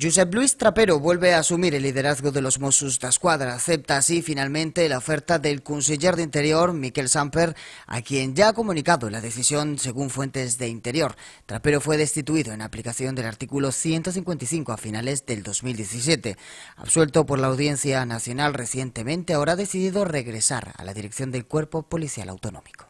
Josep Luis Trapero vuelve a asumir el liderazgo de los Mossos d'Esquadra. Acepta así finalmente la oferta del conseller de Interior, Miquel Samper, a quien ya ha comunicado la decisión según fuentes de Interior. Trapero fue destituido en aplicación del artículo 155 a finales del 2017. Absuelto por la Audiencia Nacional recientemente, ahora ha decidido regresar a la dirección del Cuerpo Policial Autonómico.